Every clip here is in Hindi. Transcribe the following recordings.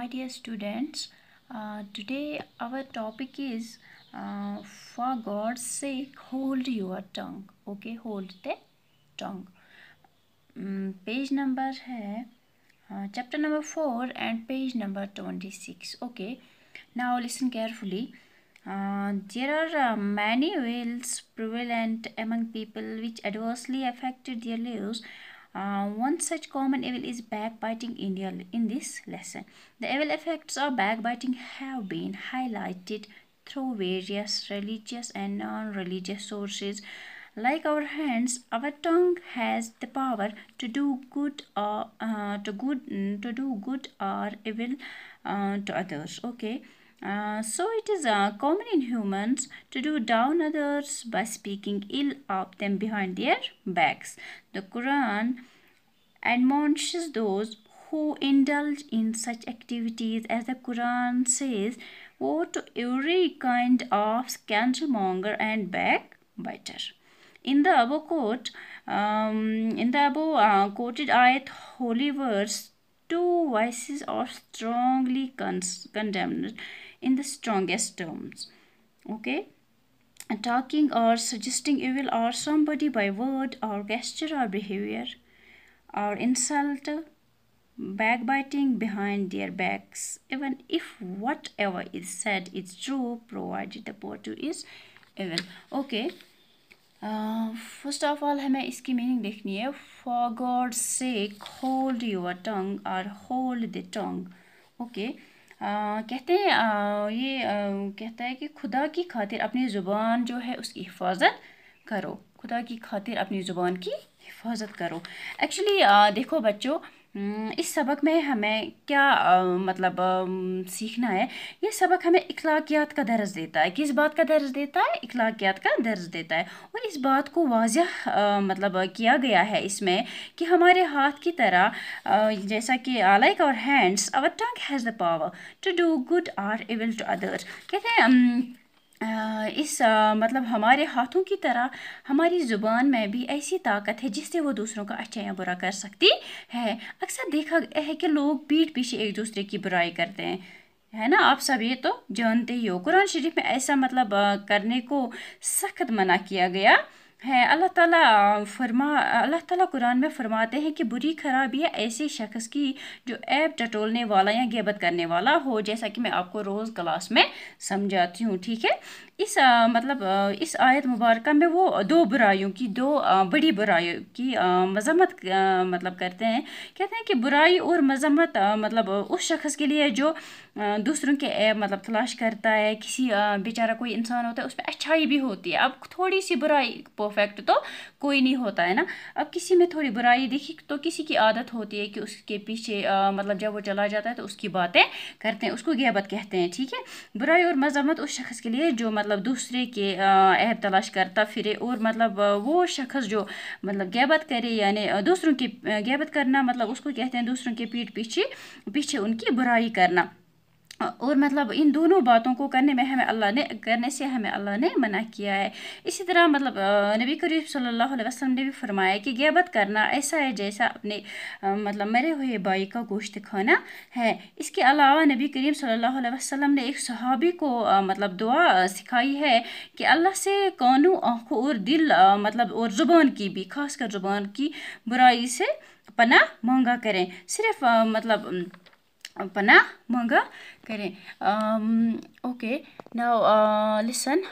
my dear students uh, today our topic is uh, for god's sake hold your tongue okay hold the tongue um, page number hai uh, chapter number 4 and page number 26 okay now listen carefully uh, there are uh, many wills prevalent among people which adversely affected their lives uh, one such common evil is backbiting India in this lesson. The evil effects of backbiting have been highlighted through various religious and non-religious sources. Like our hands, our tongue has the power to do good or uh, uh, to good mm, to do good or evil uh, to others. Okay. Uh, so it is uh, common in humans to do down others by speaking ill of them behind their backs. The Quran admonishes those who indulge in such activities as the Quran says, woe to every kind of scandalmonger and backbiter. In the above quote, um, in the above uh, quoted ayat, holy verse, two vices are strongly condemned in the strongest terms. Okay attacking or suggesting evil or somebody by word or gesture or behavior or insult backbiting behind their backs even if whatever is said is true provided the porter is even okay first of all हमें इसकी मीनिंग देखनी है for God sake hold your tongue और होल्ड द टंग ओके कहते हैं uh, ये uh, कहता है कि खुदा की खातिर अपनी ज़ुबान जो है उसकी हिफाजत करो खुदा की खातिर अपनी ज़ुबान की हिफाजत करो एक्चुअली देखो बच्चों इस सबक में हमें क्या आ, मतलब आ, सीखना है ये सबक हमें इखलाकियात का दर्ज देता है किस बात का दर्ज देता है इखलाकियात का दर्ज देता है और इस बात को वाजह मतलब किया गया है इसमें कि हमारे हाथ की तरह आ, जैसा कि लाइक और hands our tongue has the power to do good or evil to others कहते हैं इस मतलब हमारे हाथों की तरह हमारी ज़ुबान में भी ऐसी ताकत है जिससे वो दूसरों का अच्छा या बुरा कर सकती है अक्सर देखा है कि लोग पीठ पीछे एक दूसरे की बुराई करते हैं है ना आप सब ये तो जानते ही हो कुरान शरीफ में ऐसा मतलब करने को सख्त मना किया गया है अल्लाह ताला फरमा अल्लाह ताला कुरान में फरमाते हैं कि बुरी खराबी है ऐसे शख्स की जो ऐप टटोलने वाला या गैबत करने वाला हो जैसा कि मैं आपको रोज़ क्लास में समझाती हूँ ठीक है इस आ, मतलब इस आयत मुबारक में वो दो बुराइयों की दो आ, बड़ी बुराइयों की मजम्मत मतलब करते हैं कहते हैं कि बुराई और मजम्मत मतलब उस शख्स के लिए जो दूसरों के मतलब तलाश करता है किसी बेचारा कोई इंसान होता है उस पर अच्छाई भी होती है अब थोड़ी सी बुराई परफेक्ट तो कोई नहीं होता है ना अब किसी में थोड़ी बुराई दिखी तो किसी की आदत होती है कि उसके पीछे मतलब जब वो चला जाता है तो उसकी बातें करते हैं उसको गहबत कहते हैं ठीक है बुराई और मजम्मत उस शख्स के लिए जो मतलब मतलब दूसरे के ऐप तलाश करता फिरे और मतलब वो शख्स जो मतलब गैबत करे यानी दूसरों की गैबत करना मतलब उसको कहते हैं दूसरों के पीठ पीछे पीछे उनकी बुराई करना और मतलब इन दोनों बातों को करने में हमें अल्लाह ने करने से हमें अल्लाह ने मना किया है इसी तरह मतलब नबी करीब सल्लल्लाहु अलैहि वसल्लम ने भी फरमाया कि गैबत करना ऐसा है जैसा अपने मतलब मरे हुए भाई का गोश्त खाना है इसके अलावा नबी करीम सल्लल्लाहु अलैहि वसल्लम ने एक सहाबी को मतलब दुआ सिखाई है कि अल्लाह से कानों आँखों और दिल मतलब और ज़ुबान की भी खासकर ज़ुबान की बुराई से पना मांगा करें सिर्फ मतलब Panamanga करें um, okay now uh, listen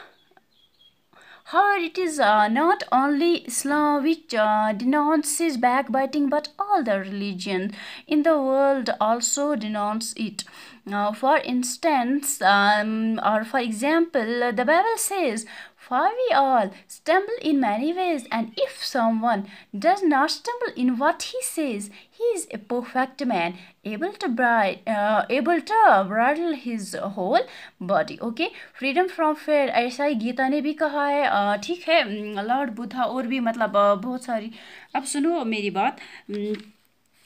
However, it is uh, not only Islam which uh, denounces backbiting, but all the religions in the world also denounce it. Now, for instance, um, or for example, the Bible says, For we all stumble in many ways, and if someone does not stumble in what he says, he is a perfect man, able to bride, uh, able to bridle his whole body. Okay, freedom from fear. ऐसा ही गीता ने भी कहा है ठीक है लॉर्ड बुद्धा और भी मतलब बहुत सारी अब सुनो मेरी बात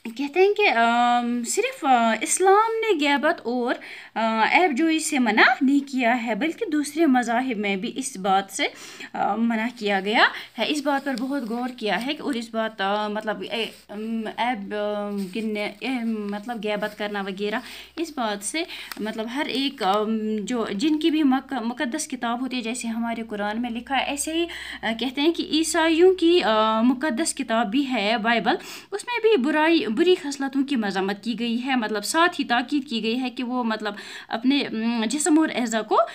कहते हैं कि सिर्फ इस्लाम ने गैबत और ऐब जोई से मना नहीं किया है बल्कि दूसरे मजाहब में भी इस बात से आ, मना किया गया है इस बात पर बहुत गौर किया है कि और इस बात आ, मतलब ऐब गिनने मतलब गैबत करना वगैरह इस बात से मतलब हर एक आ, जो जिनकी भी मक, मुकदस किताब होती है जैसे हमारे कुरान में लिखा है ऐसे ही कहते हैं कि ईसाइयों की मुकदस किताब भी है बाइबल उसमें भी बुराई बुरी खसलतों की मजम्मत की गई है मतलब साथ ही ताकीद की गई है कि वो मतलब अपने जिसम और अज़ा को